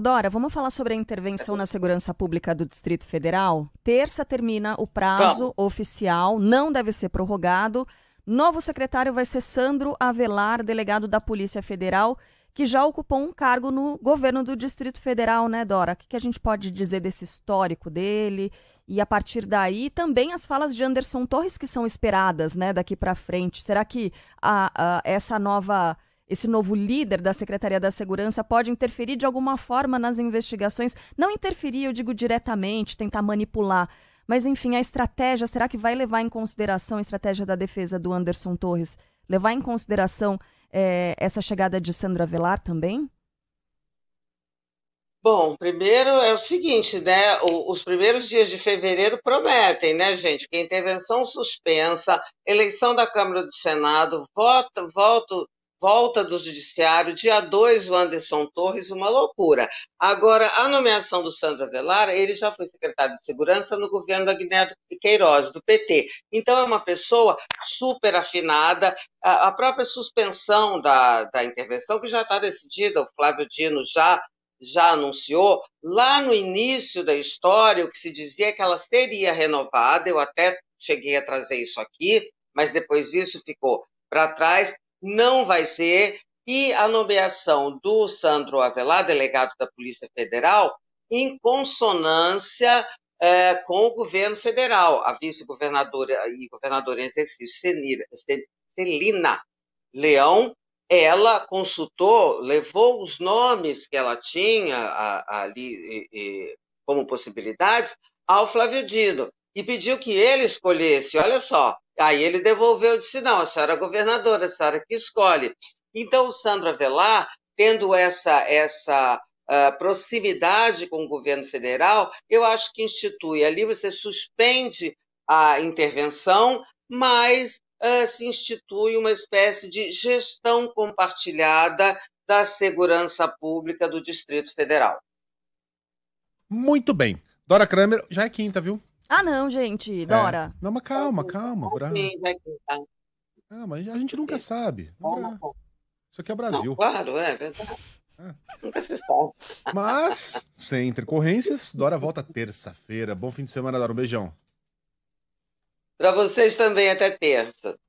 Dora, vamos falar sobre a intervenção na segurança pública do Distrito Federal? Terça termina o prazo vamos. oficial, não deve ser prorrogado. Novo secretário vai ser Sandro Avelar, delegado da Polícia Federal, que já ocupou um cargo no governo do Distrito Federal, né, Dora? O que, que a gente pode dizer desse histórico dele? E a partir daí, também as falas de Anderson Torres que são esperadas, né, daqui para frente. Será que a, a, essa nova esse novo líder da Secretaria da Segurança pode interferir de alguma forma nas investigações? Não interferir, eu digo diretamente, tentar manipular. Mas, enfim, a estratégia, será que vai levar em consideração a estratégia da defesa do Anderson Torres? Levar em consideração é, essa chegada de Sandra Velar também? Bom, primeiro é o seguinte, né? Os primeiros dias de fevereiro prometem, né, gente? Porque intervenção suspensa, eleição da Câmara do Senado, voto, voto volta do judiciário, dia 2, o Anderson Torres, uma loucura. Agora, a nomeação do Sandro Avelar, ele já foi secretário de Segurança no governo da Guiné Queiroz, do PT. Então, é uma pessoa super afinada. A, própria suspensão da, da intervenção, que já está decidida, o Flávio Dino já já anunciou, lá no início da história, o que se dizia é que ela seria renovada, eu até cheguei a trazer isso aqui, mas depois isso ficou para trás não vai ser, e a nomeação do Sandro Avelar, delegado da Polícia Federal, em consonância é, com o governo federal. A vice-governadora e governadora em exercício, Celina Leão, ela consultou, levou os nomes que ela tinha ali como possibilidades ao Flávio Dino e pediu que ele escolhesse, olha só, Aí ele devolveu e disse: não, a senhora é governadora, a senhora que escolhe. Então, Sandra Velar, tendo essa, essa uh, proximidade com o governo federal, eu acho que institui. Ali você suspende a intervenção, mas uh, se institui uma espécie de gestão compartilhada da segurança pública do Distrito Federal. Muito bem. Dora Kramer, já é quinta, viu? Ah, não, gente, é. Dora. É. Não, mas calma, calma. Bra... Ah, mas a gente nunca é. sabe. Bra... Isso aqui é Brasil. Não, claro, é verdade. É. Nunca se Mas, sem intercorrências, Dora volta terça-feira. Bom fim de semana, Dora. Um beijão. Para vocês também, até terça.